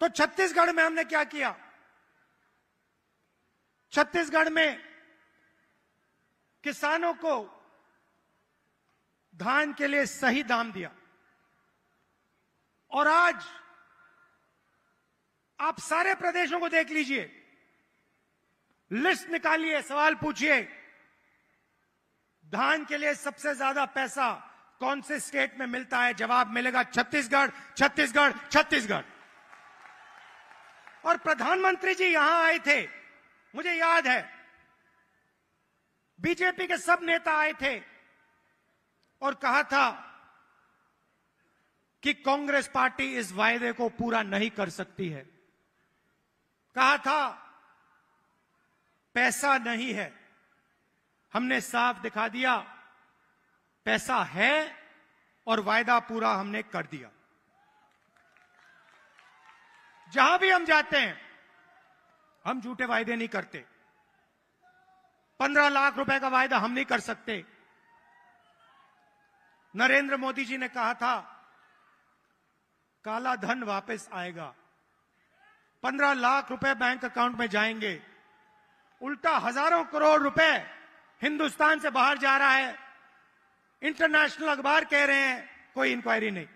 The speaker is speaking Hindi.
तो छत्तीसगढ़ में हमने क्या किया छत्तीसगढ़ में किसानों को धान के लिए सही दाम दिया और आज आप सारे प्रदेशों को देख लीजिए लिस्ट निकालिए सवाल पूछिए धान के लिए सबसे ज्यादा पैसा कौन से स्टेट में मिलता है जवाब मिलेगा छत्तीसगढ़ छत्तीसगढ़ छत्तीसगढ़ और प्रधानमंत्री जी यहां आए थे मुझे याद है बीजेपी के सब नेता आए थे और कहा था कि कांग्रेस पार्टी इस वायदे को पूरा नहीं कर सकती है कहा था पैसा नहीं है हमने साफ दिखा दिया पैसा है और वायदा पूरा हमने कर दिया जहां भी हम जाते हैं हम झूठे वायदे नहीं करते पंद्रह लाख रुपए का वायदा हम नहीं कर सकते नरेंद्र मोदी जी ने कहा था काला धन वापस आएगा पंद्रह लाख रुपए बैंक अकाउंट में जाएंगे उल्टा हजारों करोड़ रुपए हिंदुस्तान से बाहर जा रहा है इंटरनेशनल अखबार कह रहे हैं कोई इंक्वायरी नहीं